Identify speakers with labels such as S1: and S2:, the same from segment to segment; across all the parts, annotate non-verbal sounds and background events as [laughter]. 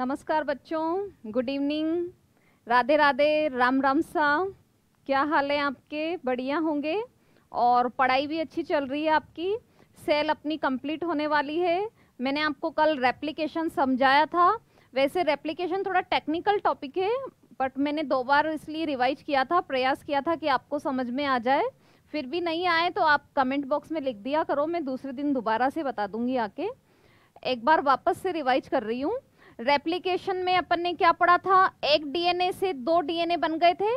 S1: नमस्कार बच्चों good evening Radhe Radhe Ram Ram सा क्या हाल है आपके बढ़िया होंगे और पढ़ाई भी अच्छी चल रही है आपकी सेल अपनी कंप्लीट होने वाली है मैंने आपको कल रेप्लिकेशन समझाया था वैसे रेप्लिकेशन थोड़ा टेक्निकल टॉपिक है बट मैंने दो बार इसलिए रिवाइज किया था प्रयास किया था कि आपको समझ में आ जाए फिर भी नहीं आए तो आप कमेंट बॉक्स में लिख दिया करो मैं दूसरे दिन दोबारा से बता दूंगी आके एक बार वापस से रिवाइज कर रही हूँ रेप्लीकेशन में अपन ने क्या पढ़ा था एक डीएनए से दो डीएनए बन गए थे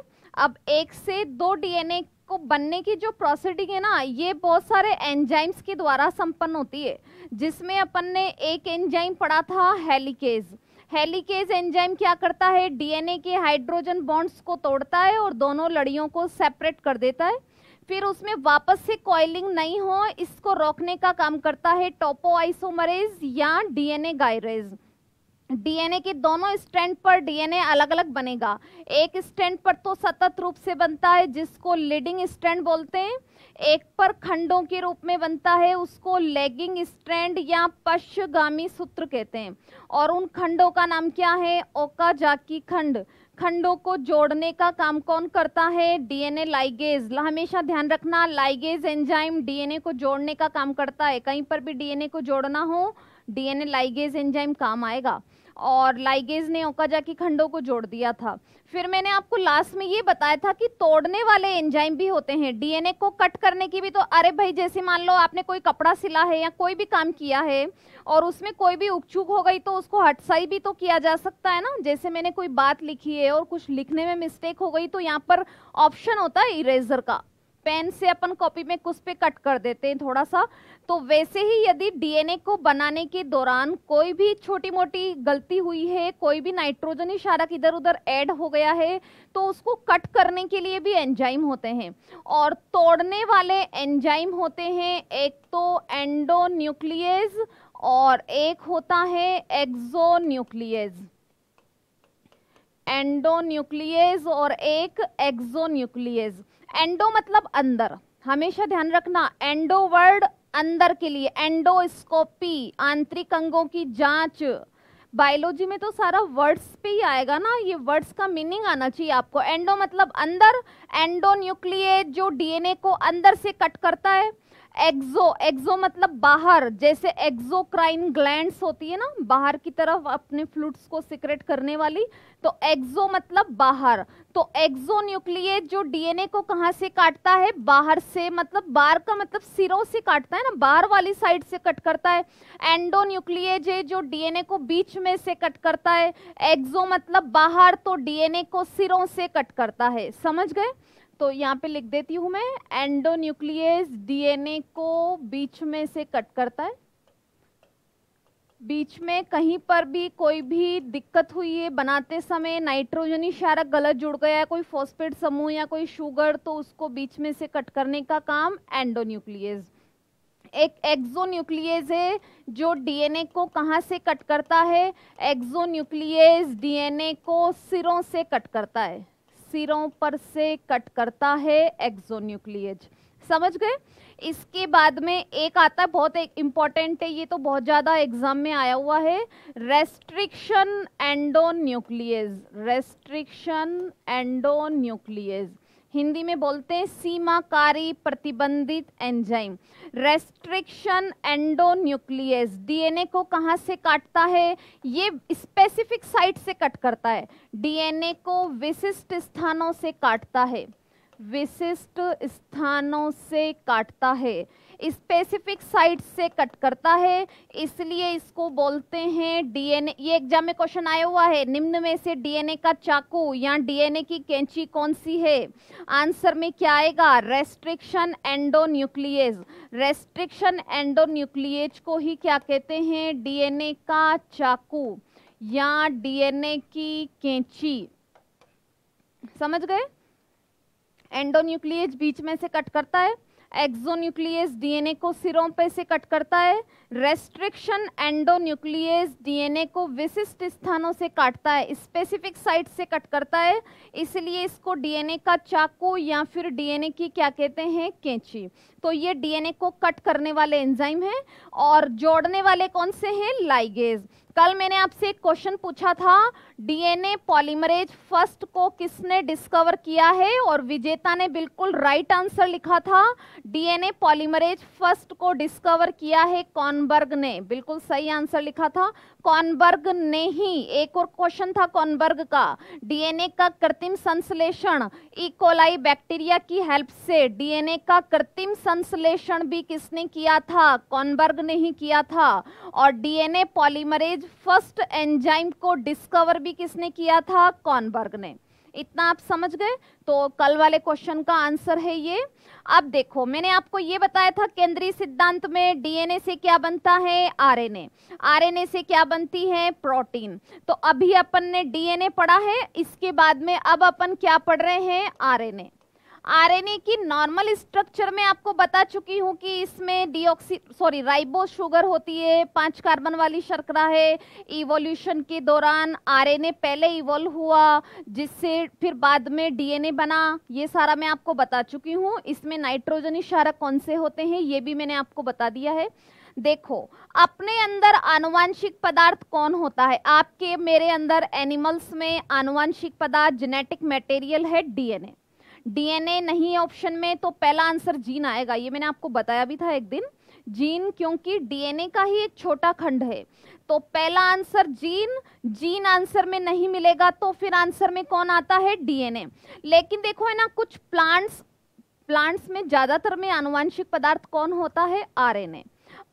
S1: अब एक से दो डीएनए को बनने की जो प्रोसेडिंग है ना ये बहुत सारे एंजाइम्स के द्वारा संपन्न होती है जिसमें अपन ने एक एंजाइम पढ़ा था हेलिकेज हेलिकेज एंजाइम क्या करता है डीएनए के हाइड्रोजन बॉन्ड्स को तोड़ता है और दोनों लड़ियों को सेपरेट कर देता है फिर उसमें वापस से कॉइलिंग नहीं हो इसको रोकने का काम करता है आइसोमरेज या डीएनए गायरेज डीएनए के दोनों स्टैंड पर डीएनए अलग अलग बनेगा एक स्टैंड पर तो सतत रूप से बनता है जिसको लीडिंग स्टैंड बोलते हैं एक पर खंडों के रूप में बनता है उसको लेगिंग स्ट्रैंड या पश्चगामी सूत्र कहते हैं और उन खंडों का नाम क्या है ओका जाकी खंड खंडों को जोड़ने का काम कौन करता है डीएनए लाइगेज हमेशा ध्यान रखना लाइगेज एंजाइम डीएनए को जोड़ने का काम करता है कहीं पर भी डीएनए को जोड़ना हो डीएनए लाइगेज एंजाइम काम आएगा और लाइगेज ने ओकाजा की खंडों को जोड़ दिया था फिर मैंने आपको लास्ट में ये बताया था कि तोड़ने वाले एंजाइम भी होते हैं डीएनए को कट करने की भी तो अरे भाई जैसे मान लो आपने कोई कपड़ा सिला है या कोई भी काम किया है और उसमें कोई भी उकचूक हो गई तो उसको हटसाई भी तो किया जा सकता है ना जैसे मैंने कोई बात लिखी है और कुछ लिखने में मिस्टेक हो गई तो यहाँ पर ऑप्शन होता है इरेजर का पेन से अपन कॉपी में कुछ पे कट कर देते हैं थोड़ा सा तो वैसे ही यदि डीएनए को बनाने के दौरान कोई भी छोटी मोटी गलती हुई है कोई भी नाइट्रोजन इशारक इधर उधर ऐड हो गया है तो उसको कट करने के लिए भी एंजाइम होते हैं और तोड़ने वाले एंजाइम होते हैं एक तो एंडोन्यूक्लियस और एक होता है एक्जोन्यूक्लियस एंडोन्यूक्लियस और एक एक्जोन्यूक्लियस एंडो मतलब अंदर हमेशा ध्यान रखना एंडो वर्ड अंदर के लिए एंडोस्कोपी आंतरिक अंगों की जांच बायोलॉजी में तो सारा वर्ड्स पे ही आएगा ना ये वर्ड्स का मीनिंग आना चाहिए आपको एंडो मतलब अंदर एंडो न्यूक्लिएट जो डीएनए को अंदर से कट करता है एक्सो एक्सो मतलब बाहर जैसे एक्सोक्राइन ग्लैंड्स होती है ना बाहर की तरफ अपने फ्लूट्स को सिक्रेट करने वाली तो एक्सो मतलब बाहर तो एक्सो न्यूक्लियस जो डीएनए को कहाँ से काटता है बाहर से मतलब बार का मतलब सिरों से काटता है ना बाहर वाली साइड से कट करता है एंडो है जो डीएनए को बीच में से कट करता है एक्सो मतलब बाहर तो डीएनए को सिरों से कट करता है समझ गए तो यहाँ पे लिख देती हूँ मैं एंडो न्यूक्लियस डीएनए को बीच में से कट करता है बीच में कहीं पर भी कोई भी दिक्कत हुई है बनाते समय नाइट्रोजन शारक गलत जुड़ गया है कोई फॉस्फेट समूह या कोई शुगर तो उसको बीच में से कट करने का काम एंडोन्यूक्लियस एक एक्जोन्यूक्लियस है जो डीएनए को कहाँ से कट करता है एक्सोन्यूक्लियस डीएनए को सिरों से कट करता है सिरों पर से कट करता है एक्जोन्यूक्लियज समझ गए इसके बाद में एक आता है बहुत इम्पॉर्टेंट है ये तो बहुत ज़्यादा एग्जाम में आया हुआ है restriction endonuclease restriction endonuclease Hindi में बोलते हैं सीमाकारी प्रतिबंधित enzyme restriction endonuclease DNA को कहाँ से काटता है ये स्पेसिफिक साइट से कट करता है डीएनए को विशिष्ट स्थानों से काटता है विशिष्ट स्थानों से काटता है स्पेसिफिक साइट से कट करता है इसलिए इसको बोलते हैं डीएनए ये एग्जाम में क्वेश्चन आया हुआ है निम्न में से डीएनए का चाकू या डीएनए की कैंची कौन सी है आंसर में क्या आएगा रेस्ट्रिक्शन एंडोन्यूक्लियस रेस्ट्रिक्शन एंडोन्यूक्लियज को ही क्या कहते हैं डीएनए का चाकू या डीएनए की कैंची समझ गए एंडोन्यूक्लियज बीच में से कट करता है एक्सोन्यूक्लियस डीएनए को सिरों पे से कट करता है रेस्ट्रिक्शन एंडोन्यूक्लियस डीएनए को विशिष्ट स्थानों से काटता है स्पेसिफिक साइट से कट करता है इसलिए इसको डीएनए का चाकू या फिर डीएनए की क्या कहते हैं कैंची तो ये डीएनए को कट करने वाले एंजाइम हैं और जोड़ने वाले कौन से हैं लाइगेज कल मैंने आपसे एक क्वेश्चन पूछा था डीएनए पॉलीमरेज फर्स्ट को किसने डिस्कवर किया है और विजेता ने बिल्कुल राइट आंसर लिखा था डीएनए पॉलीमरेज फर्स्ट को डिस्कवर किया है कॉनबर्ग ने बिल्कुल सही आंसर लिखा था कॉनबर्ग ने ही एक और क्वेश्चन था कॉनबर्ग का डीएनए का कृत्रिम संश्लेषण इकोलाई e. बैक्टीरिया की हेल्प से डीएनए का कृत्रिम संश्लेषण भी किसने किया था कॉनबर्ग ने ही किया था और डीएनए पॉलीमरेज फर्स्ट एंजाइम को डिस्कवर भी किसने किया था कॉनबर्ग ने इतना आप समझ गए तो कल वाले क्वेश्चन का आंसर है ये अब देखो मैंने आपको ये बताया था केंद्रीय सिद्धांत में डीएनए से क्या बनता है आरएनए आरएनए से क्या बनती है प्रोटीन तो अभी अपन ने डीएनए पढ़ा है इसके बाद में अब अपन क्या पढ़ रहे हैं आरएनए आरएनए की नॉर्मल स्ट्रक्चर में आपको बता चुकी हूँ कि इसमें डीऑक्सी सॉरी राइबो शुगर होती है पांच कार्बन वाली शर्करा है इवोल्यूशन के दौरान आरएनए पहले इवोल्व हुआ जिससे फिर बाद में डीएनए बना ये सारा मैं आपको बता चुकी हूँ इसमें नाइट्रोजन इशारक कौन से होते हैं ये भी मैंने आपको बता दिया है देखो अपने अंदर आनुवंशिक पदार्थ कौन होता है आपके मेरे अंदर एनिमल्स में आनुवंशिक पदार्थ जेनेटिक मटेरियल है डीएनए डीएनए नहीं ऑप्शन में तो पहला आंसर जीन आएगा ये मैंने आपको बताया भी था एक दिन जीन क्योंकि डीएनए का ही एक छोटा खंड है तो पहला आंसर जीन जीन आंसर में नहीं मिलेगा तो फिर आंसर में कौन आता है डीएनए लेकिन देखो है ना कुछ प्लांट्स प्लांट्स में ज़्यादातर में आनुवांशिक पदार्थ कौन होता है आरएनए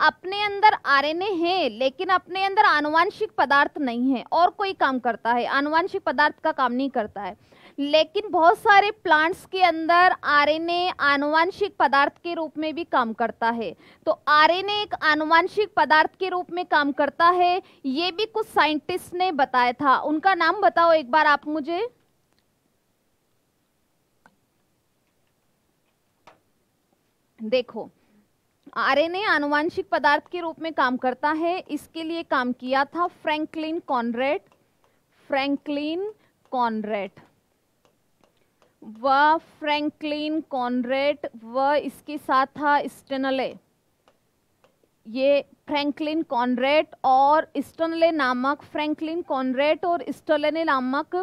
S1: अपने अंदर आरएनए है लेकिन अपने अंदर आनुवांशिक पदार्थ नहीं है और कोई काम करता है आनुवंशिक पदार्थ का काम नहीं करता है लेकिन बहुत सारे प्लांट्स के अंदर आरएनए आनुवंशिक पदार्थ के रूप में भी काम करता है तो आरएनए एक आनुवांशिक पदार्थ के रूप में काम करता है ये भी कुछ साइंटिस्ट ने बताया था उनका नाम बताओ एक बार आप मुझे देखो आरएनए आनुवंशिक पदार्थ के रूप में काम करता है इसके लिए काम किया था फ्रैंकलिन कॉनरेट फ्रैंकलिन कॉनरेट व फ्रैंकलिन कॉनरेट व इसके साथ था स्टेनले ये फ्रैंकलिन कॉनरेट और स्टनले नामक फ्रैंकलिन कॉनरेट और स्टनले नामक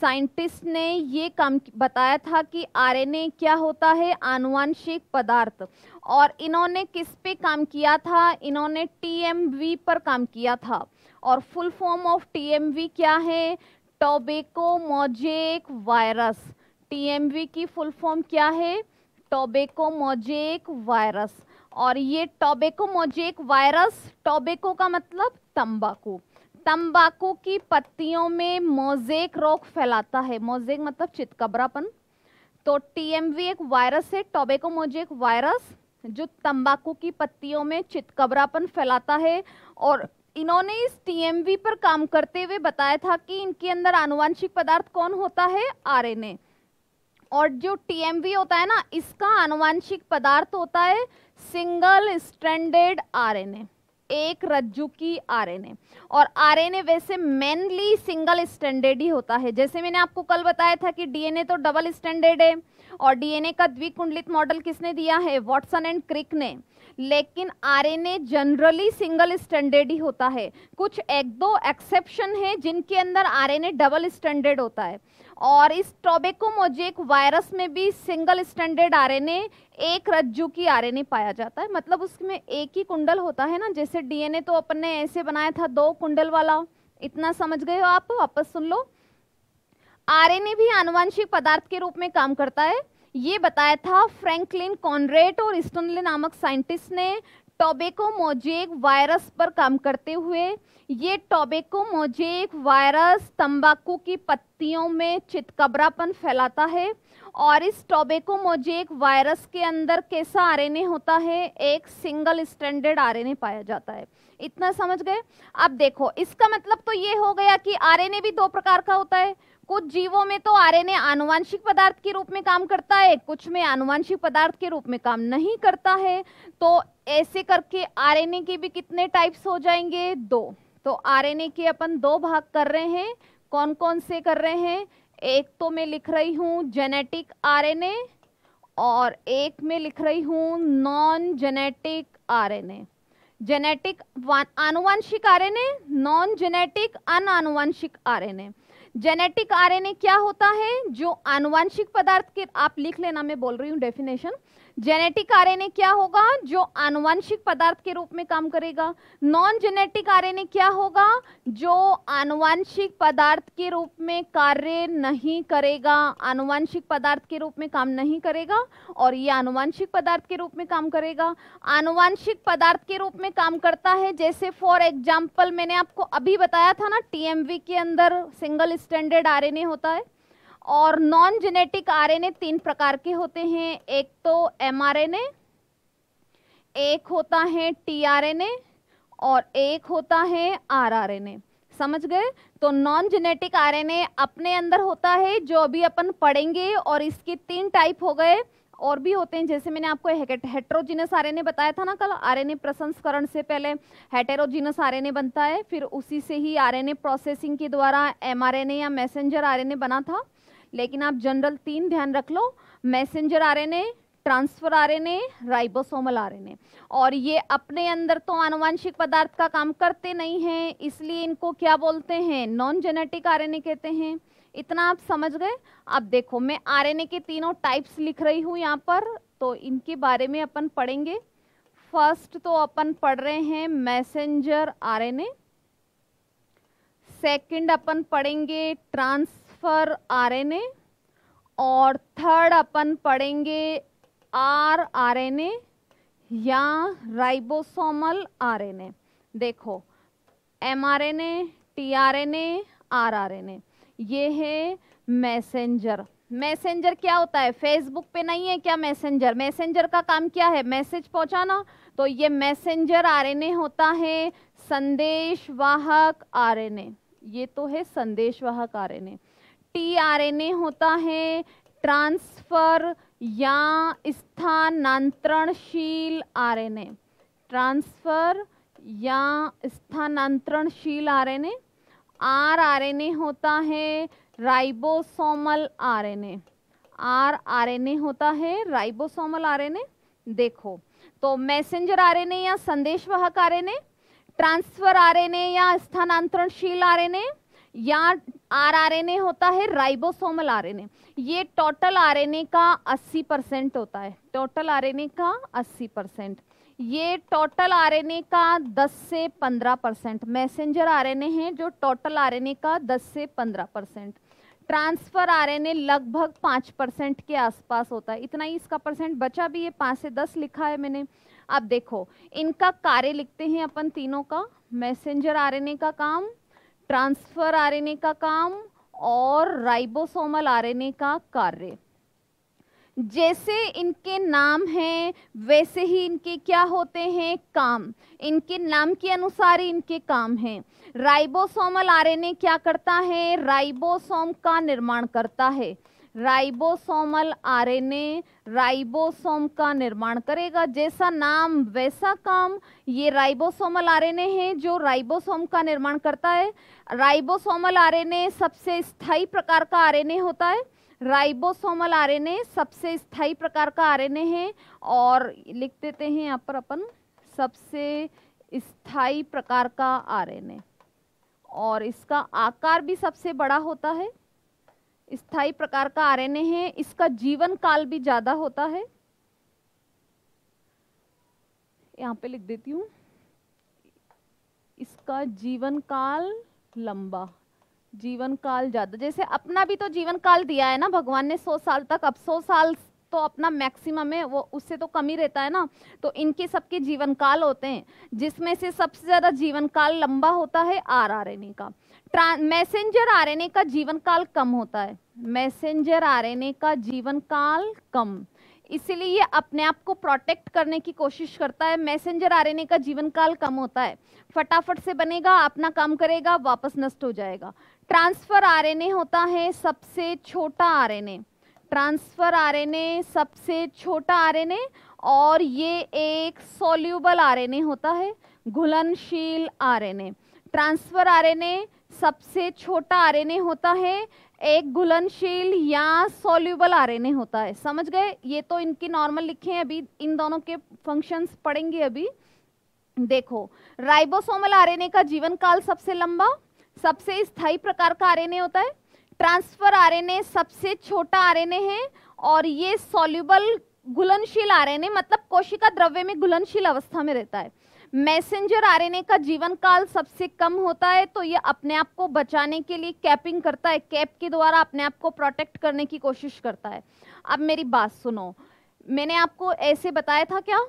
S1: साइंटिस्ट ने ये काम बताया था कि आरएनए क्या होता है आनुवंशिक पदार्थ और इन्होंने किस पे काम किया था इन्होंने टीएमवी पर काम किया था और फुल फॉर्म ऑफ टीएमवी क्या है टोबेको मोजेक वायरस टीएमवी की फुल फॉर्म क्या है टोबेको मोजेक वायरस और ये मोजेक वायरस टोबेको का मतलब तंबाकू तंबाकू की पत्तियों में मोजेक रोग फैलाता है मोजेक मतलब चितकबरापन तो टीएमवी एक वायरस है टोबेको मोजेक वायरस जो तंबाकू की पत्तियों में चितकबरापन फैलाता है और इन्होंने इस टीएमवी पर काम करते हुए बताया था कि इनके अंदर आनुवांशिक पदार्थ कौन होता है आरएनए और जो टीएमवी होता है ना इसका आनुवांशिक पदार्थ होता है सिंगल स्टैंडर्ड आरएनए एक रज्जु की आरएनए और आरएनए वैसे मेनली सिंगल स्टैंडर्ड ही होता है जैसे मैंने आपको कल बताया था कि डीएनए तो डबल स्टैंडर्ड है और डीएनए का द्विकुंडलित मॉडल किसने दिया है वॉटसन एंड क्रिक ने लेकिन आरएनए जनरली सिंगल स्टैंडर्ड ही होता है कुछ एक दो एक्सेप्शन है जिनके अंदर आरएनए डबल स्टैंडर्ड होता है और इस मोजेक वायरस में भी सिंगल स्टैंडर्ड आरएनए एक रज्जू की आरएनए पाया जाता है मतलब उसमें एक ही कुंडल होता है ना जैसे डीएनए तो अपन ने ऐसे बनाया था दो कुंडल वाला इतना समझ गए हो आप वापस सुन लो आरएनए भी आनुवंशिक पदार्थ के रूप में काम करता है ये बताया था फ्रैंकलिन कॉनरेट और स्टोनले नामक साइंटिस्ट ने टोबेको मोजेक वायरस पर काम करते हुए ये टोबेको मोजेक वायरस तंबाकू की पत्तियों में चितकबरापन फैलाता है और इस टोबेको मोजेक वायरस के अंदर कैसा आरएनए होता है एक सिंगल स्टैंडर्ड आरएनए पाया जाता है इतना समझ गए अब देखो इसका मतलब तो ये हो गया कि आरएनए भी दो प्रकार का होता है कुछ जीवों में तो आरएनए आनुवंशिक पदार्थ के रूप में काम करता है कुछ में आनुवंशिक पदार्थ के रूप में काम नहीं करता है तो ऐसे करके आरएनए के भी कितने टाइप्स हो जाएंगे दो तो आरएनए के अपन दो भाग कर रहे हैं कौन कौन से कर रहे हैं एक तो मैं लिख रही हूँ जेनेटिक आर और एक में लिख रही हूँ नॉन जेनेटिक आरएनए जेनेटिक आनुवंशिक आर नॉन जेनेटिक अन आनुवंशिक आर जेनेटिक आरएनए क्या होता है जो आनुवंशिक पदार्थ के आप लिख लेना मैं बोल रही हूँ डेफिनेशन जेनेटिक आरएनए क्या होगा जो आनुवंशिक पदार्थ के रूप में काम करेगा नॉन जेनेटिक आरएनए क्या होगा जो आनुवंशिक पदार्थ के रूप में कार्य नहीं करेगा आनुवंशिक पदार्थ के रूप में काम नहीं करेगा और ये आनुवंशिक पदार्थ के रूप में काम करेगा आनुवंशिक पदार्थ के रूप में काम करता है जैसे फॉर एग्जाम्पल मैंने आपको अभी बताया था ना टीएमवी के अंदर सिंगल एक्सटेंडेड आरएनए होता है और नॉन जेनेटिक आरएनए तीन प्रकार के होते हैं एक तो एमआरएनए एक होता है टीआरएनए और एक होता है आरआरएनए समझ गए तो नॉन जेनेटिक आरएनए अपने अंदर होता है जो अभी अपन पढ़ेंगे और इसके तीन टाइप हो गए और भी होते हैं जैसे मैंने आपको हेट्रोजीनस आरएनए बताया था ना कल आर ए प्रसंस्करण से पहले हेटेरोजीनस ए बनता है फिर उसी से ही ए प्रोसेसिंग के द्वारा ए या मैसेंजर ए बना था लेकिन आप जनरल तीन ध्यान रख लो messenger A transfer RNA ribosomal RNA और ये अपने अंदर तो आनुवंशिक पदार्थ का काम करते नहीं हैं इसलिए इनको क्या बोलते हैं नॉन जेनेटिक आरएनए कहते हैं इतना आप समझ गए अब देखो मैं आरएनए के तीनों टाइप्स लिख रही हूँ यहाँ पर तो इनके बारे में अपन पढ़ेंगे फर्स्ट तो अपन पढ़ रहे हैं मैसेंजर आरएनए सेकंड अपन पढ़ेंगे ट्रांसफर आरएनए और थर्ड अपन पढ़ेंगे आर आरएनए या राइबोसोमल आरएनए देखो एमआरएनए टीआरएनए आरआरएनए ये है मैसेंजर मैसेंजर क्या होता है फेसबुक पे नहीं है क्या मैसेंजर मैसेंजर का काम क्या है मैसेज पहुंचाना तो ये मैसेंजर आरएनए होता है संदेश वाहक आरएनए ये तो है संदेश वाहक आरएनए टीआरएनए होता है ट्रांसफर या स्थानांतरणशील आरएनए ट्रांसफर या स्थानांतरणशील आरएनए आर ए होता है ribosomal R A R A होता है राइबोसोमल ए देखो तो मैसेंजर आरएनए या संदेश संदेशवाहक आरएनए ट्रांसफर आरएनए या स्थानांतरणशील आरएनए या आरआरएनए होता है राइबोसोमल आरएनए ये टोटल आरएनए का 80 परसेंट होता है टोटल आरएनए का 80 परसेंट ये टोटल आरएनए का 10 से 15 परसेंट मैसेंजर आरएनए हैं जो टोटल आरएनए का 10 से 15 परसेंट ट्रांसफर आरएनए लगभग पाँच परसेंट के आसपास होता है इतना ही इसका परसेंट बचा भी है पाँच से दस लिखा है मैंने अब देखो इनका कार्य लिखते हैं अपन तीनों का मैसेंजर आरएनए का काम ट्रांसफर आरएनए का काम और राइबोसोमल आरएनए का कार्य जैसे इनके नाम हैं वैसे ही इनके क्या होते हैं काम इनके नाम के अनुसार ही इनके काम हैं राइबोसोमल आरएनए क्या करता है राइबोसोम का निर्माण करता है राइबोसोमल आरएनए राइबोसोम का निर्माण करेगा जैसा नाम वैसा काम ये राइबोसोमल आरएनए है जो राइबोसोम का निर्माण करता है राइबोसोमल आरएनए सबसे स्थाई प्रकार का आरएनए होता है राइबोसोमल आरएनए सबसे स्थायी प्रकार का आरएनए है और लिख देते हैं यहाँ पर अपन सबसे स्थायी प्रकार का आरएनए और इसका आकार भी सबसे बड़ा होता है स्थायी प्रकार का आरएनए है इसका जीवन काल भी ज़्यादा होता है यहाँ पे लिख देती हूँ इसका जीवन काल लंबा जीवन काल ज्यादा जैसे अपना भी तो जीवन काल दिया है ना भगवान ने सौ साल तक अब सौ साल तो अपना मैक्सिमम है वो उससे तो कम ही रहता है ना तो इनके सबके जीवन काल होते हैं जिसमें से सबसे ज़्यादा जीवन काल लंबा होता है आर आर एन ए का मैसेंजर आर एन ए का जीवन काल कम होता है मैसेंजर आर एन ए का जीवन काल कम इसीलिए ये अपने आप को प्रोटेक्ट करने की कोशिश करता है मैसेंजर ए का जीवन काल कम होता है फटाफट से बनेगा अपना काम करेगा वापस नष्ट हो जाएगा ट्रांसफर आरएनए होता है सबसे छोटा आरएनए ट्रांसफर आरएनए सबसे छोटा आरएनए और ये एक सोल्यूबल आरएनए होता है घुलनशील आरएनए ट्रांसफर आरएनए सबसे छोटा आरएनए होता है एक घुलनशील या सोल्यूबल आरएनए होता है समझ गए ये तो इनकी नॉर्मल लिखे हैं अभी इन दोनों के फंक्शंस पढ़ेंगे अभी देखो राइबोसोमल आरएनए का जीवन काल सबसे लंबा सबसे स्थायी प्रकार का आरएनए होता है ट्रांसफर आरएनए सबसे छोटा आरएनए है और ये सोल्यूबल घुलनशील आरएनए मतलब कोशिका द्रव्य में घुलनशील अवस्था में रहता है मैसेंजर आरएनए का जीवन काल सबसे कम होता है तो ये अपने आप को बचाने के लिए कैपिंग करता है कैप के द्वारा अपने आप को प्रोटेक्ट करने की कोशिश करता है अब मेरी बात सुनो मैंने आपको ऐसे बताया था क्या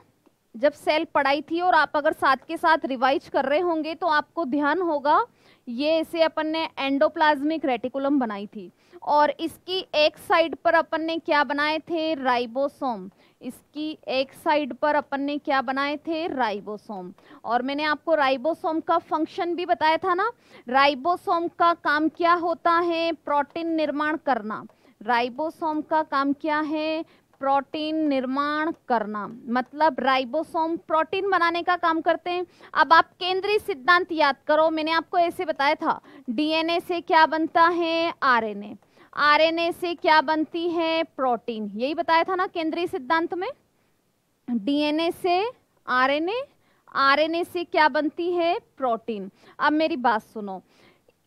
S1: जब सेल पढ़ाई थी और आप अगर साथ के साथ रिवाइज कर रहे होंगे तो आपको ध्यान होगा ये इसे अपन ने एंडोप्लाज्मिक रेटिकुलम बनाई थी और इसकी एक साइड पर अपन ने क्या बनाए थे राइबोसोम इसकी एक साइड पर अपन ने क्या बनाए थे राइबोसोम और मैंने आपको राइबोसोम का फंक्शन भी बताया था ना राइबोसोम का काम क्या होता है प्रोटीन निर्माण करना राइबोसोम का काम क्या है प्रोटीन निर्माण करना मतलब राइबोसोम प्रोटीन बनाने का काम करते हैं अब आप केंद्रीय सिद्धांत याद करो मैंने आपको ऐसे बताया था डीएनए से क्या बनता है आरएनए आरएनए से क्या बनती है प्रोटीन यही बताया था ना केंद्रीय सिद्धांत में डीएनए से आरएनए आरएनए से क्या बनती है प्रोटीन अब मेरी बात सुनो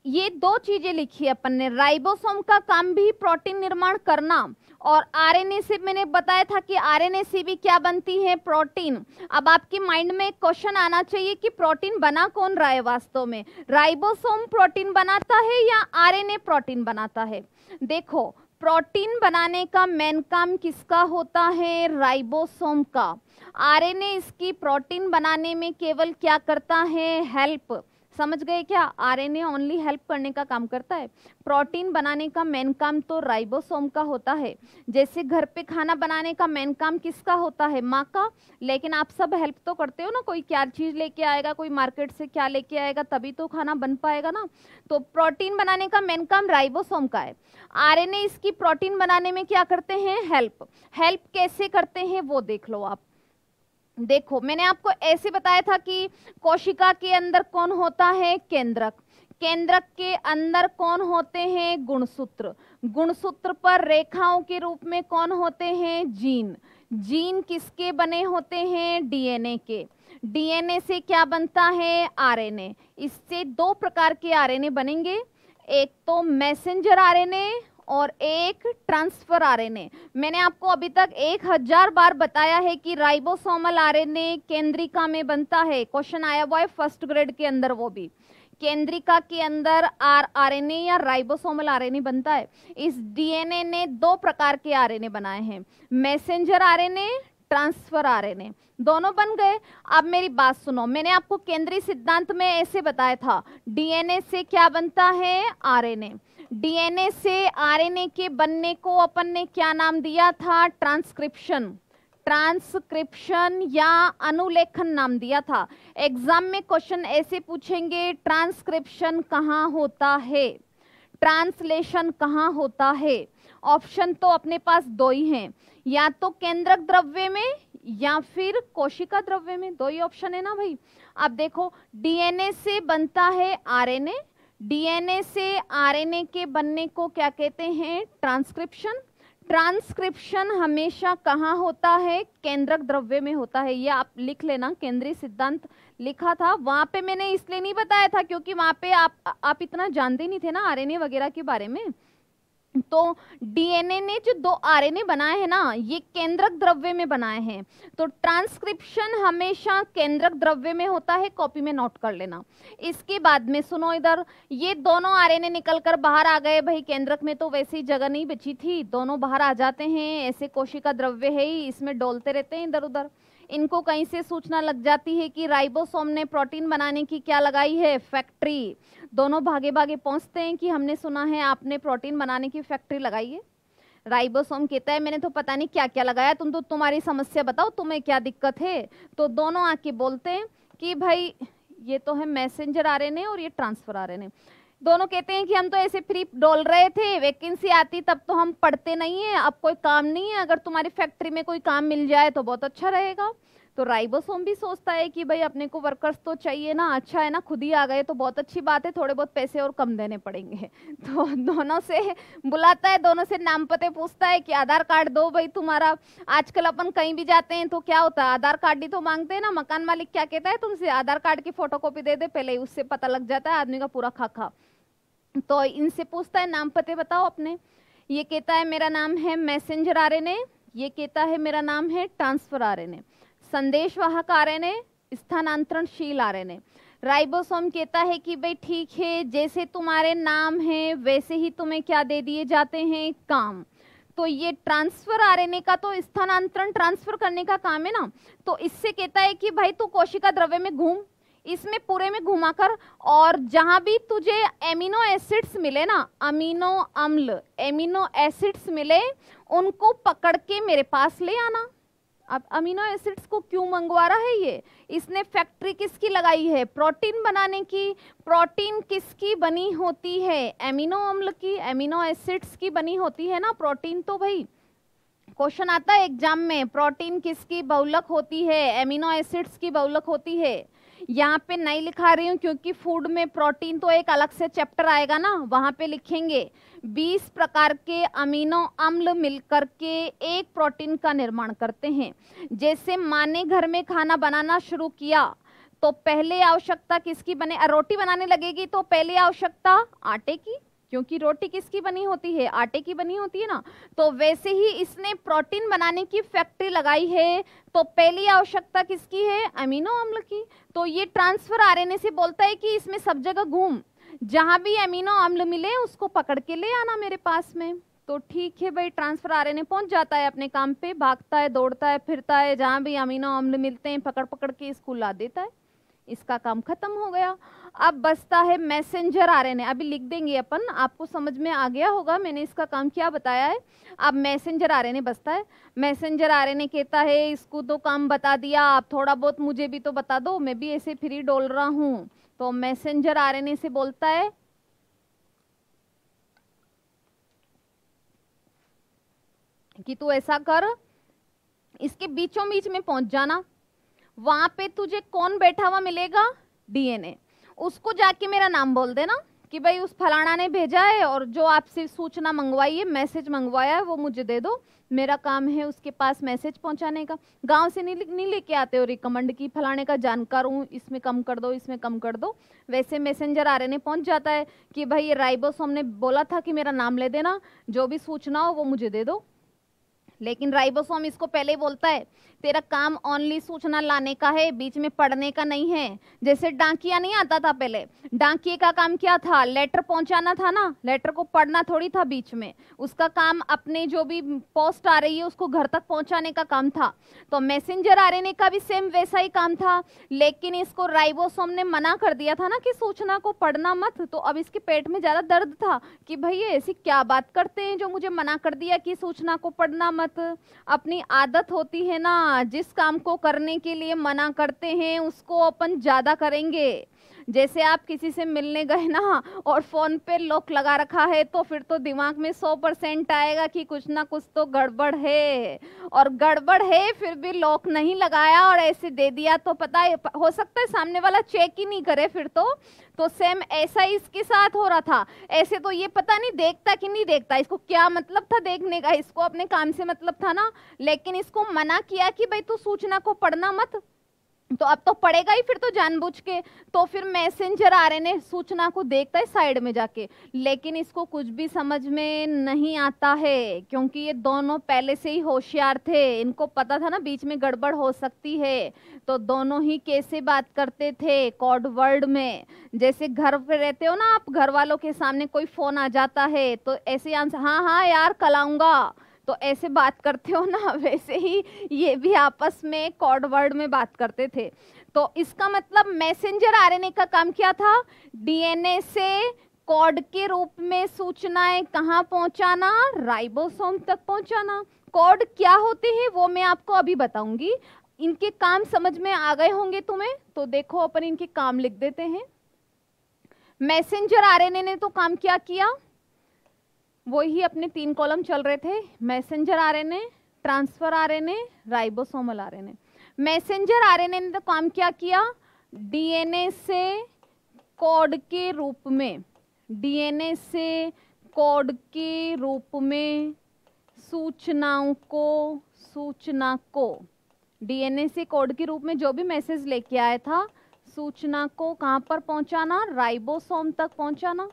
S1: ये दो चीजें लिखी अपन ने राइबोसोम का काम भी प्रोटीन निर्माण करना और ए सी मैंने बताया था कि ए सी भी क्या बनती है प्रोटीन अब आपके माइंड में क्वेश्चन आना चाहिए कि प्रोटीन बना कौन रहा है वास्तव में राइबोसोम प्रोटीन बनाता है या ए प्रोटीन बनाता है देखो प्रोटीन बनाने का मेन काम किसका होता है राइबोसोम का आरएनए इसकी प्रोटीन बनाने में केवल क्या करता है हेल्प समझ गए क्या आरएनए ओनली हेल्प करने का काम करता है प्रोटीन बनाने का मेन काम तो राइबोसोम का होता है जैसे घर पे खाना बनाने का मेन काम किसका होता है माँ का लेकिन आप सब हेल्प तो करते हो ना कोई क्या चीज़ लेके आएगा कोई मार्केट से क्या लेके आएगा तभी तो खाना बन पाएगा ना तो प्रोटीन बनाने का मेन काम राइबोसोम का है आर इसकी प्रोटीन बनाने में क्या करते हैं हेल्प हेल्प कैसे करते हैं वो देख लो आप देखो मैंने आपको ऐसे बताया था कि कोशिका के अंदर कौन होता है केंद्रक केंद्रक के अंदर कौन होते हैं गुणसूत्र गुणसूत्र पर रेखाओं के रूप में कौन होते हैं जीन जीन किसके बने होते हैं डीएनए के डीएनए से क्या बनता है आरएनए इससे दो प्रकार के आरएनए बनेंगे एक तो मैसेंजर आरएनए और एक ट्रांसफर आरएनए मैंने आपको अभी तक एक हजार बार बताया है कि राइबोसोमल आरएनए केंद्रिका में बनता है क्वेश्चन आया हुआ है फर्स्ट ग्रेड के अंदर वो भी केंद्रिका के अंदर आर आरएनए या राइबोसोमल आरएनए बनता है इस डीएनए ने दो प्रकार के आरएनए बनाए हैं मैसेंजर आरएनए ट्रांसफर आरएनए दोनों बन गए अब मेरी बात सुनो मैंने आपको केंद्रीय सिद्धांत में ऐसे बताया था डीएनए से क्या बनता है आरएनए डीएनए से आरएनए के बनने को अपन ने क्या नाम दिया था ट्रांसक्रिप्शन ट्रांसक्रिप्शन या अनुलेखन नाम दिया था एग्जाम में क्वेश्चन ऐसे पूछेंगे ट्रांसक्रिप्शन कहाँ होता है ट्रांसलेशन कहाँ होता है ऑप्शन तो अपने पास दो ही हैं या तो केंद्रक द्रव्य में या फिर कोशिका द्रव्य में दो ही ऑप्शन है ना भाई अब देखो डीएनए से बनता है आरएनए डीएनए से आरएनए के बनने को क्या कहते हैं ट्रांसक्रिप्शन ट्रांसक्रिप्शन हमेशा कहाँ होता है केंद्रक द्रव्य में होता है ये आप लिख लेना केंद्रीय सिद्धांत लिखा था वहाँ पे मैंने इसलिए नहीं बताया था क्योंकि वहाँ पे आप आप इतना जानते नहीं थे ना आरएनए वगैरह के बारे में तो डीएनए ने जो दो आरएनए बनाए हैं ना ये केंद्रक द्रव्य में बनाए हैं तो ट्रांसक्रिप्शन हमेशा केंद्रक द्रव्य में होता है कॉपी में नोट कर लेना इसके बाद में सुनो इधर ये दोनों आरएनए निकलकर बाहर आ गए भाई केंद्रक में तो वैसे ही जगह नहीं बची थी दोनों बाहर आ जाते हैं ऐसे कोशिका द्रव्य है ही इसमें डोलते रहते हैं इधर उधर इनको कहीं से सूचना लग जाती है कि राइबोसोम ने प्रोटीन बनाने की क्या लगाई है फैक्ट्री दोनों भागे भागे पहुंचते हैं कि हमने सुना है आपने प्रोटीन बनाने की फैक्ट्री लगाई है राइबोसोम कहता है मैंने तो पता नहीं क्या क्या लगाया तुम तो तुम्हारी समस्या बताओ तुम्हें क्या दिक्कत है तो दोनों आके बोलते हैं कि भाई ये तो है मैसेंजर रहे और ये ट्रांसफर आ रहे हैं दोनों कहते हैं कि हम तो ऐसे फ्री डोल रहे थे वैकेंसी आती तब तो हम पढ़ते नहीं हैं अब कोई काम नहीं है अगर तुम्हारी फैक्ट्री में कोई काम मिल जाए तो बहुत अच्छा रहेगा तो राइबोसोम भी सोचता है कि भाई अपने को वर्कर्स तो चाहिए ना अच्छा है ना खुद ही आ गए तो बहुत अच्छी बात है थोड़े बहुत पैसे और कम देने पड़ेंगे [laughs] तो दोनों से बुलाता है दोनों से नाम पते पूछता है कि आधार कार्ड दो भाई तुम्हारा आजकल अपन कहीं भी जाते हैं तो क्या होता है आधार कार्ड ही तो मांगते हैं ना मकान मालिक क्या कहता है तुमसे आधार कार्ड की फोटो दे दे पहले ही उससे पता लग जाता है आदमी का पूरा खाखा तो इनसे पूछता है नाम पते बताओ अपने ये कहता है मेरा नाम है मैसेंजर आर एन ये कहता है मेरा नाम है ट्रांसफर आर एन संदेश वाहक आर एन स्थानांतरणशील आर एन राइबोसोम कहता है कि भाई ठीक है जैसे तुम्हारे नाम है वैसे ही तुम्हें क्या दे दिए जाते हैं काम तो ये ट्रांसफर आरएनए का तो स्थानांतरण ट्रांसफर करने का काम है ना तो इससे कहता है कि भाई तू कोशिका द्रव्य में घूम इसमें पूरे में घुमाकर और जहाँ भी तुझे एमिनो एसिड्स मिले ना अमीनो अम्ल एमिनो एसिड्स मिले उनको पकड़ के मेरे पास ले आना अब अमीनो एसिड्स को क्यों मंगवा रहा है ये इसने फैक्ट्री किसकी लगाई है प्रोटीन बनाने की प्रोटीन किसकी बनी होती है एमिनो अम्ल की एमिनो एसिड्स की बनी होती है ना प्रोटीन तो भाई क्वेश्चन आता है एग्जाम में प्रोटीन किसकी बहुलक होती है एमिनो एसिड्स की बहुलक होती है यहाँ पे नहीं लिखा रही हूँ क्योंकि फूड में प्रोटीन तो एक अलग से चैप्टर आएगा ना वहाँ पे लिखेंगे 20 प्रकार के अमीनो अम्ल मिलकर के एक प्रोटीन का निर्माण करते हैं जैसे माँ ने घर में खाना बनाना शुरू किया तो पहले आवश्यकता किसकी बने रोटी बनाने लगेगी तो पहले आवश्यकता आटे की क्योंकि रोटी किसकी बनी होती है आटे की बनी होती है ना तो वैसे ही इसने प्रोटीन बनाने की फैक्ट्री लगाई है तो पहली आवश्यकता किसकी है अमीनो अम्ल की तो ये ट्रांसफर आरएनए से बोलता है कि इसमें सब जगह घूम जहाँ भी अमीनो अम्ल मिले उसको पकड़ के ले आना मेरे पास में तो ठीक है भाई ट्रांसफर आ रहे पहुंच जाता है अपने काम पे भागता है दौड़ता है फिरता है जहाँ भी अमीनो अम्ल मिलते हैं पकड़ पकड़ के इसको ला देता है इसका काम खत्म हो गया अब बसता है मैसेंजर आरएनए अभी लिख देंगे अपन आपको समझ में आ गया होगा मैंने इसका काम क्या बताया है अब मैसेंजर आरएनए बसता है मैसेंजर आरएनए कहता है इसको तो काम बता दिया आप थोड़ा बहुत मुझे भी तो बता दो मैं भी ऐसे फ्री डोल रहा हूँ तो मैसेंजर आरएनए से बोलता है कि तू ऐसा कर इसके बीचों बीच में पहुंच जाना वहां पे तुझे कौन बैठा हुआ मिलेगा डीएनए उसको जाके मेरा नाम बोल देना कि भाई उस फलाना ने भेजा है और जो आपसे सूचना मंगवाई है मैसेज मंगवाया है वो मुझे दे दो मेरा काम है उसके पास मैसेज पहुंचाने का गांव से नहीं नहीं लेके आते हो रिकमेंड की फलाने का जानकार हूँ इसमें कम कर दो इसमें कम कर दो वैसे मैसेंजर रहे ने पहुँच जाता है कि भाई ये राइबोसोम ने बोला था कि मेरा नाम ले देना जो भी सूचना हो वो मुझे दे दो लेकिन राइबोसोम इसको पहले ही बोलता है तेरा काम ओनली सूचना लाने का है बीच में पढ़ने का नहीं है जैसे डांकिया नहीं आता था पहले डांकिए का काम क्या था लेटर पहुंचाना था ना लेटर को पढ़ना थोड़ी था बीच में उसका काम अपने जो भी पोस्ट आ रही है उसको घर तक पहुंचाने का काम था तो मैसेंजर रहे का भी सेम वैसा ही काम था लेकिन इसको राइबोसोम ने मना कर दिया था ना कि सूचना को पढ़ना मत तो अब इसके पेट में ज़्यादा दर्द था कि भाई ऐसी क्या बात करते हैं जो मुझे मना कर दिया कि सूचना को पढ़ना मत अपनी आदत होती है ना हाँ जिस काम को करने के लिए मना करते हैं उसको अपन ज़्यादा करेंगे जैसे आप किसी से मिलने गए ना और फ़ोन पे लॉक लगा रखा है तो फिर तो दिमाग में सौ परसेंट आएगा कि कुछ ना कुछ तो गड़बड़ है और गड़बड़ है फिर भी लॉक नहीं लगाया और ऐसे दे दिया तो पता हो सकता है सामने वाला चेक ही नहीं करे फिर तो तो सेम ऐसा ही इसके साथ हो रहा था ऐसे तो ये पता नहीं देखता कि नहीं देखता इसको क्या मतलब था देखने का इसको अपने काम से मतलब था ना लेकिन इसको मना किया कि भाई तू सूचना को पढ़ना मत तो अब तो पड़ेगा ही फिर तो जानबूझ के तो फिर मैसेंजर ने सूचना को देखता है साइड में जाके लेकिन इसको कुछ भी समझ में नहीं आता है क्योंकि ये दोनों पहले से ही होशियार थे इनको पता था ना बीच में गड़बड़ हो सकती है तो दोनों ही कैसे बात करते थे कॉड वर्ल्ड में जैसे घर पे रहते हो ना आप घर वालों के सामने कोई फ़ोन आ जाता है तो ऐसे आंसर हाँ हाँ यार कल आऊँगा तो ऐसे बात करते हो ना [laughs] वैसे ही ये भी आपस में कॉड वर्ड में बात करते थे तो इसका मतलब मैसेंजर आरएनए का काम क्या था डीएनए से कॉड के रूप में सूचनाएं कहाँ पहुंचाना राइबोसोम तक पहुंचाना कॉड क्या होते हैं वो मैं आपको अभी बताऊंगी इनके काम समझ में आ गए होंगे तुम्हें तो देखो अपन इनके काम लिख देते हैं मैसेंजर आरएनए ने तो काम क्या किया वही अपने तीन कॉलम चल रहे थे मैसेंजर रहे ने ट्रांसफर रहे एन राइबोसोमल रहे ने मैसेंजर आ रहे ने तो काम क्या किया डीएनए से कोड के रूप में डीएनए से कोड के रूप में सूचनाओं को सूचना को डीएनए से कोड के रूप में जो भी मैसेज लेके आया था सूचना को कहाँ पर पहुंचाना राइबोसोम तक पहुंचाना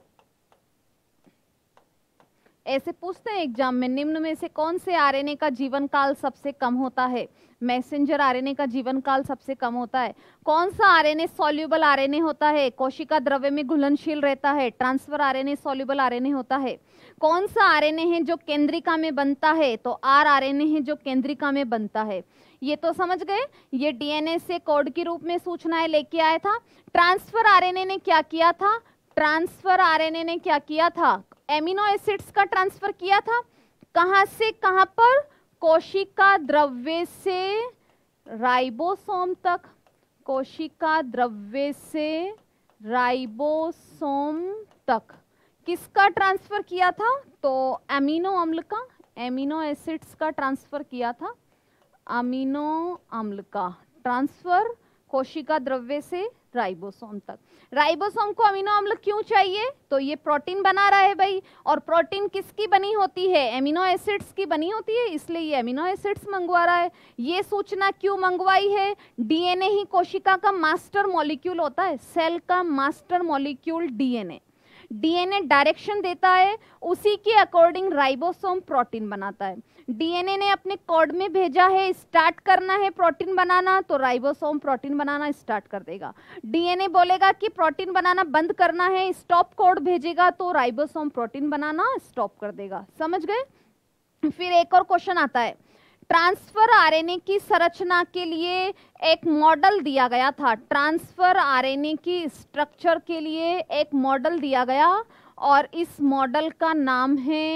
S1: ऐसे पूछते हैं एग्जाम में निम्न में से कौन से आरएनए का जीवन काल सबसे कम होता है मैसेंजर आरएनए का जीवन काल सबसे कम होता है कौन सा आरएनए सॉल्यूबल आरएनए होता है कोशिका द्रव्य में घुलनशील रहता है ट्रांसफर आरएनए सॉल्यूबल आरएनए होता है कौन सा आरएनए है जो केंद्रिका में बनता है तो आर आरएनए है जो केंद्रिका में बनता है ये तो समझ गए ये डीएनए से कोड के रूप में सूचनाएं लेके आया था ट्रांसफर आरएनए ने क्या किया था ट्रांसफर आरएनए ने क्या किया था एमिनो एसिड्स का ट्रांसफर किया था कहाँ से कहाँ पर कोशिका द्रव्य से राइबोसोम तक कोशिका द्रव्य से राइबोसोम तक किसका ट्रांसफर किया था तो एमिनो अम्ल का एमिनो एसिड्स का ट्रांसफर किया था अमीनो अम्ल का ट्रांसफर कोशिका द्रव्य से राइबोसोम तक राइबोसोम को अमीनो अम्ल क्यों चाहिए तो ये प्रोटीन बना रहा है भाई और प्रोटीन किसकी बनी होती है एमिनो एसिड्स की बनी होती है इसलिए ये एमिनो एसिड्स मंगवा रहा है ये सूचना क्यों मंगवाई है डीएनए ही कोशिका का मास्टर मॉलिक्यूल होता है सेल का master molecule DNA DNA direction देता है उसी के अकॉर्डिंग राइबोसोम प्रोटीन बनाता है डीएनए ने अपने कोड में भेजा है स्टार्ट करना है प्रोटीन बनाना तो राइबोसोम प्रोटीन बनाना स्टार्ट कर देगा डीएनए बोलेगा कि प्रोटीन बनाना बंद करना है स्टॉप कोड भेजेगा तो राइबोसोम प्रोटीन बनाना स्टॉप कर देगा समझ गए फिर एक और क्वेश्चन आता है ट्रांसफर आरएनए की संरचना के लिए एक मॉडल दिया गया था ट्रांसफर आरएनए की स्ट्रक्चर के लिए एक मॉडल दिया गया और इस मॉडल का नाम है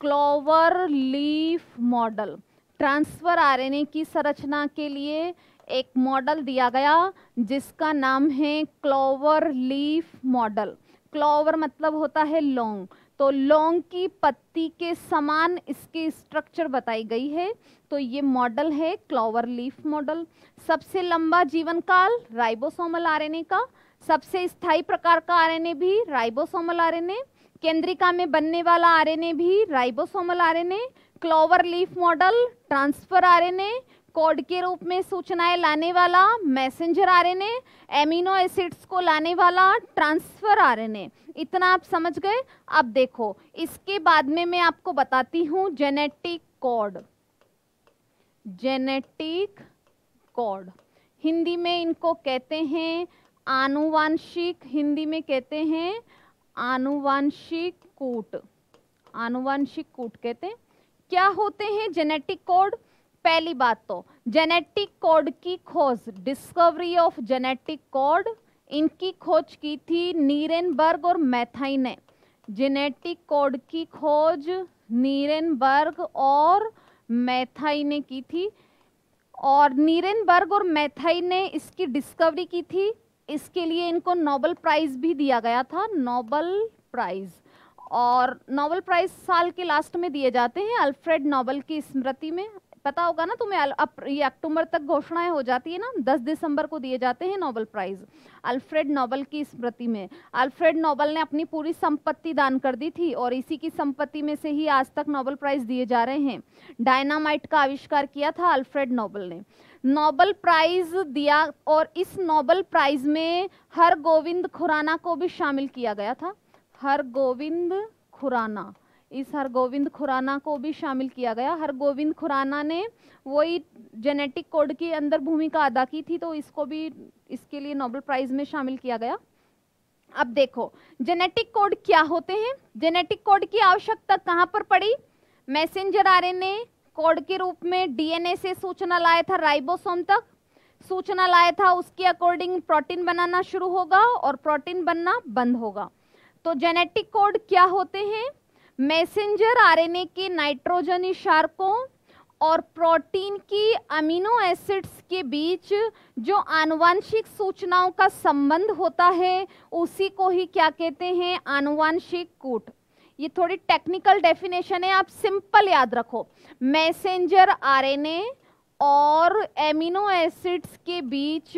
S1: clover leaf model transfer RNA की संरचना के लिए एक मॉडल दिया गया जिसका नाम है क्लोवर लीफ मॉडल क्लोवर मतलब होता है लॉन्ग तो लौंग की पत्ती के समान इसकी स्ट्रक्चर बताई गई है तो ये मॉडल है क्लोवर लीफ मॉडल सबसे लंबा जीवन काल राइबोसोमल आरएनए का सबसे स्थायी प्रकार का आरएनए भी राइबोसोमल आरएनए केंद्रिका में बनने वाला आरएनए भी ribosomal RNA clover leaf model transfer RNA code के रूप में सूचनाएं लाने वाला मैसेंजर आरएनए एमिनो एसिड्स को लाने वाला ट्रांसफर आरएनए इतना आप समझ गए अब देखो इसके बाद में मैं आपको बताती हूं genetic code genetic code Hindi में इनको कहते हैं आनुवंशिक हिंदी में कहते हैं आनुवंशिक कूट आनुवंशिक कूट कहते हैं क्या होते हैं जेनेटिक कोड पहली बात तो जेनेटिक कोड की खोज डिस्कवरी ऑफ जेनेटिक कोड इनकी खोज की थी नीरेनबर्ग और मैथाई ने जेनेटिक कोड की खोज नीरेनबर्ग और मैथाई ने की थी और नीरेनबर्ग और मैथाई ने इसकी डिस्कवरी की थी इसके लिए इनको नोबल प्राइज़ भी दिया गया था नोबल प्राइज़ और नोबल प्राइज़ साल के लास्ट में दिए जाते हैं अल्फ्रेड नोबल की स्मृति में पता होगा ना तुम्हें अप, ये अक्टूबर तक घोषणाएं हो जाती है ना 10 दिसंबर को दिए जाते हैं नोबल प्राइज अल्फ्रेड नोबल की स्मृति में अल्फ्रेड नोबल ने अपनी पूरी संपत्ति दान कर दी थी और इसी की संपत्ति में से ही आज तक नोबल प्राइज दिए जा रहे हैं डायनामाइट का आविष्कार किया था अल्फ्रेड नोबल ने नोबल प्राइज दिया और इस नोबल प्राइज में हर गोविंद खुराना को भी शामिल किया गया था हर गोविंद खुराना इस हरगोविंद खुराना को भी शामिल किया गया हरगोविंद खुराना ने वही जेनेटिक कोड के अंदर भूमिका अदा की थी तो इसको भी इसके लिए नोबेल प्राइज़ में शामिल किया गया अब देखो जेनेटिक कोड क्या होते हैं जेनेटिक कोड की आवश्यकता कहाँ पर पड़ी मैसेंजर आरएनए कोड के रूप में डीएनए से सूचना लाया था राइबोसोम तक सूचना लाया था उसके अकॉर्डिंग प्रोटीन बनाना शुरू होगा और प्रोटीन बनना बंद होगा तो जेनेटिक कोड क्या होते हैं मैसेंजर आरएनए के नाइट्रोजन इशारकों और प्रोटीन की अमीनो एसिड्स के बीच जो आनुवंशिक सूचनाओं का संबंध होता है उसी को ही क्या कहते हैं आनुवंशिक कूट ये थोड़ी टेक्निकल डेफिनेशन है आप सिंपल याद रखो मैसेंजर आरएनए और एमिनो एसिड्स के बीच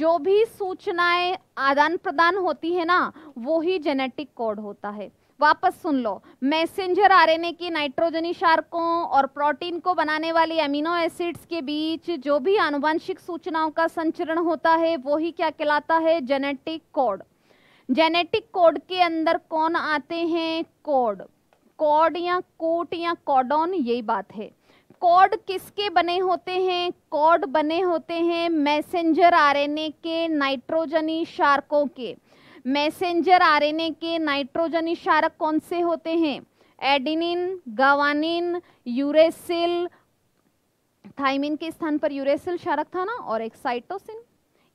S1: जो भी सूचनाएं आदान प्रदान होती है ना वो ही जेनेटिक कोड होता है वापस सुन लो मैसेंजर आरएनए की नाइट्रोजनी शार्कों और प्रोटीन को बनाने वाली अमीनो एसिड्स के बीच जो भी आनुवंशिक सूचनाओं का संचरण होता है वो ही क्या कहलाता है जेनेटिक कोड जेनेटिक कोड के अंदर कौन आते हैं कोड कोड या कोट या कॉडॉन यही बात है कोड किसके बने होते हैं कोड बने होते हैं मैसेंजर आरएनए के नाइट्रोजनी शार्कों के मैसेंजर आरएनए के नाइट्रोजन इशारक कौन से होते हैं एडिनिन गवानिन यूरेसिल थाइमिन के स्थान पर यूरेसिल शारक था ना और एक्साइटोसिन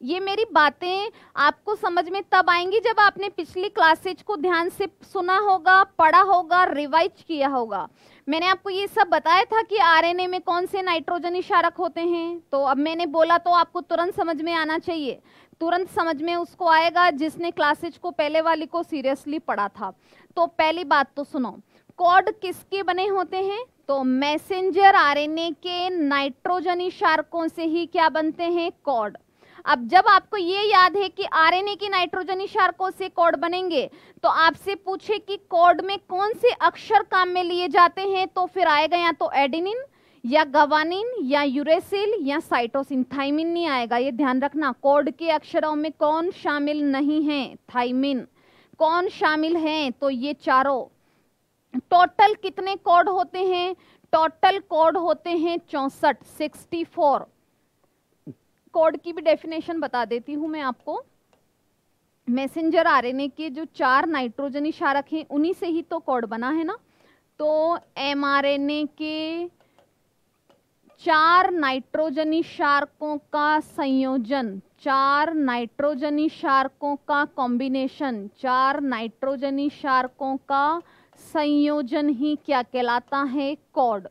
S1: ये मेरी बातें आपको समझ में तब आएंगी जब आपने पिछली क्लासेज को ध्यान से सुना होगा पढ़ा होगा रिवाइज किया होगा मैंने आपको ये सब बताया था कि आरएनए में कौन से नाइट्रोजन इशारक होते हैं तो अब मैंने बोला तो आपको तुरंत समझ में आना चाहिए तुरंत समझ में उसको आएगा जिसने क्लासेज को पहले वाली को सीरियसली पढ़ा था तो पहली बात तो सुनो कॉड किसके बने होते हैं तो मैसेंजर आरएनए के नाइट्रोजन इशारकों से ही क्या बनते हैं कॉड अब जब आपको ये याद है कि आरएनए की नाइट्रोजन इशारकों से कोड बनेंगे तो आपसे पूछे कि कॉड में कौन से अक्षर काम में लिए जाते हैं तो फिर आएगा या तो एडिनिन या गवानिन या यूरेसिल या साइटोसिन थाइमिन नहीं आएगा ये ध्यान रखना कोड के अक्षरों में कौन शामिल नहीं है थाइमिन कौन शामिल है तो ये चारों टोटल कितने कोड होते हैं टोटल कोड होते हैं चौसठ सिक्सटी फोर कोड की भी डेफिनेशन बता देती हूँ मैं आपको मैसेंजर आरएनए के जो चार नाइट्रोजन इशारक हैं उन्हीं से ही तो कोड बना है ना तो एमआरएनए के चार नाइट्रोजनी शार्कों का संयोजन चार नाइट्रोजनी शार्कों का कॉम्बिनेशन चार नाइट्रोजनी शार्कों का संयोजन ही क्या कहलाता है कॉड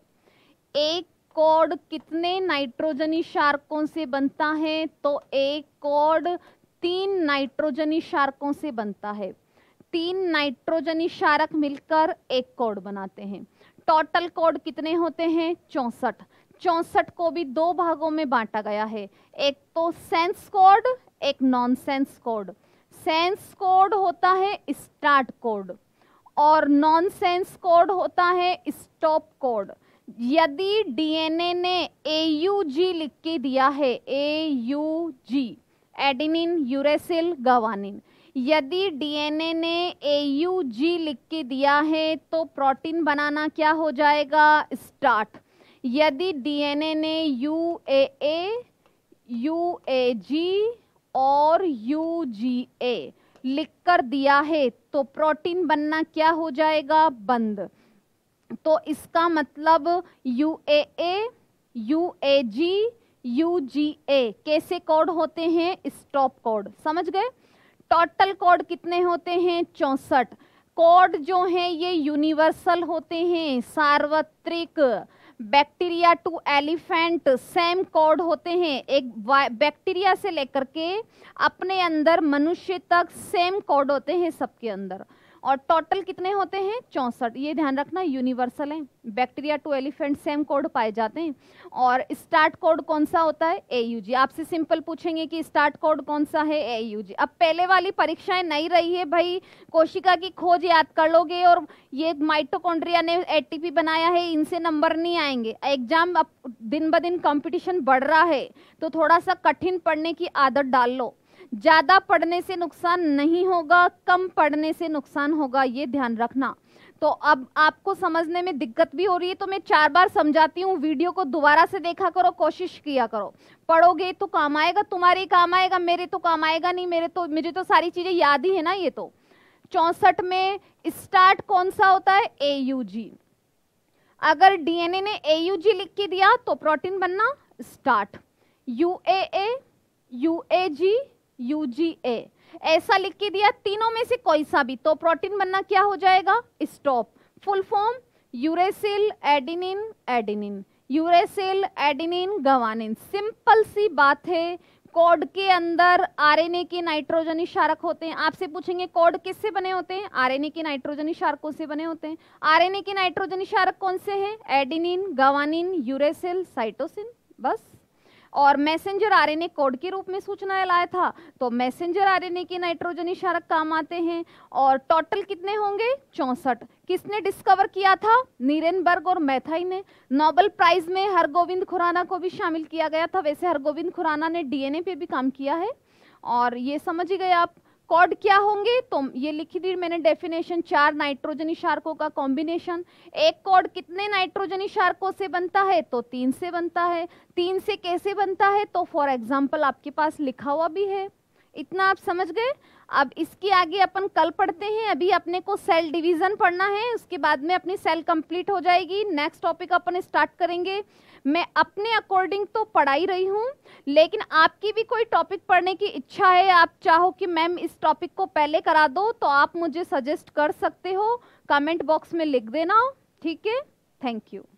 S1: एक कॉड कितने नाइट्रोजनी शार्कों से बनता है तो एक कॉड तीन नाइट्रोजनी शार्कों से बनता है तीन नाइट्रोजनी शार्क मिलकर एक कॉड बनाते हैं टोटल कॉड कितने होते हैं चौंसठ चौंसठ को भी दो भागों में बांटा गया है एक तो सेंस कोड एक nonsense code sense code होता है स्टार्ट कोड और नॉन सेंस कोड होता है स्टॉप कोड यदि डीएनए ने ए यू जी लिख के दिया है A U G adenine uracil guanine यदि डीएनए ने ए यू जी लिख के दिया है तो प्रोटीन बनाना क्या हो जाएगा स्टार्ट यदि डीएनए ने you A A U A जी और यू जी ए लिख कर दिया है तो प्रोटीन बनना क्या हो जाएगा बंद तो इसका मतलब U A A U A G U G A कैसे कोड होते हैं स्टॉप कोड समझ गए टोटल कोड कितने होते हैं चौंसठ कोड जो हैं ये यूनिवर्सल होते हैं सार्वत्रिक bacteria to elephant same code होते हैं एक बैक्टीरिया से लेकर के अपने अंदर मनुष्य तक सेम कॉर्ड होते हैं सबके अंदर और टोटल कितने होते हैं चौंसठ ये ध्यान रखना यूनिवर्सल है bacteria to elephant same code पाए जाते हैं और स्टार्ट कोड कौन सा होता है ए यू जी आपसे सिंपल पूछेंगे कि स्टार्ट कोड कौन सा है ए अब पहले वाली परीक्षाएं नहीं रही है भाई कोशिका की खोज याद कर लोगे और ये माइटोकॉन्ड्रिया ने पी बनाया है इनसे नंबर नहीं आएंगे एग्जाम अब दिन ब दिन कॉम्पिटिशन बढ़ रहा है तो थोड़ा सा कठिन पढ़ने की आदत डाल लो ज़्यादा पढ़ने से नुकसान नहीं होगा कम पढ़ने से नुकसान होगा ये ध्यान रखना तो अब आपको समझने में दिक्कत भी हो रही है तो मैं चार बार समझाती हूँ वीडियो को दोबारा से देखा करो कोशिश किया करो पढ़ोगे तो काम आएगा तुम्हारे काम आएगा मेरे तो काम आएगा नहीं मेरे तो मुझे तो सारी चीज़ें याद ही है ना ये तो चौसठ में स्टार्ट कौन सा होता है ए यू जी अगर डीएनए ने ए यू जी लिख के दिया तो प्रोटीन बनना start U A U A G UGA ऐसा लिख के दिया तीनों में से कोई सा भी तो प्रोटीन बनना क्या हो जाएगा stop full form uracil adenine adenine uracil adenine guanine simple सी बात है कोड के अंदर आरएनए के नाइट्रोजन इशारक होते हैं आपसे पूछेंगे कोड किससे बने होते हैं आरएनए के नाइट्रोजन इशारकों से बने होते हैं आरएनए के नाइट्रोजन इशारक कौन से हैं एडिनिन गवानिन यूरेसिल साइटोसिन बस और मैसेंजर आरएनए कोड के रूप में सूचनाएं लाया था तो मैसेंजर आरएनए के नाइट्रोजन इशारक काम आते हैं और टोटल कितने होंगे चौंसठ किसने डिस्कवर किया था नीरेनबर्ग और मैथाई ने नोबल प्राइज में हरगोविंद खुराना को भी शामिल किया गया था वैसे हरगोविंद खुराना ने डी पे भी काम किया है और ये समझ ही गए आप कॉड क्या होंगे तो ये लिखी दी मैंने डेफिनेशन चार नाइट्रोजन इशारकों का कॉम्बिनेशन एक कॉड कितने नाइट्रोजन इशारकों से बनता है तो तीन से बनता है तीन से कैसे बनता है तो फॉर एग्जाम्पल आपके पास लिखा हुआ भी है इतना आप समझ गए अब इसके आगे अपन कल पढ़ते हैं अभी अपने को सेल डिवीजन पढ़ना है उसके बाद में अपनी सेल कंप्लीट हो जाएगी नेक्स्ट टॉपिक अपन स्टार्ट करेंगे मैं अपने अकॉर्डिंग तो पढ़ा ही रही हूँ लेकिन आपकी भी कोई टॉपिक पढ़ने की इच्छा है आप चाहो कि मैम इस टॉपिक को पहले करा दो तो आप मुझे सजेस्ट कर सकते हो कमेंट बॉक्स में लिख देना ठीक है थैंक यू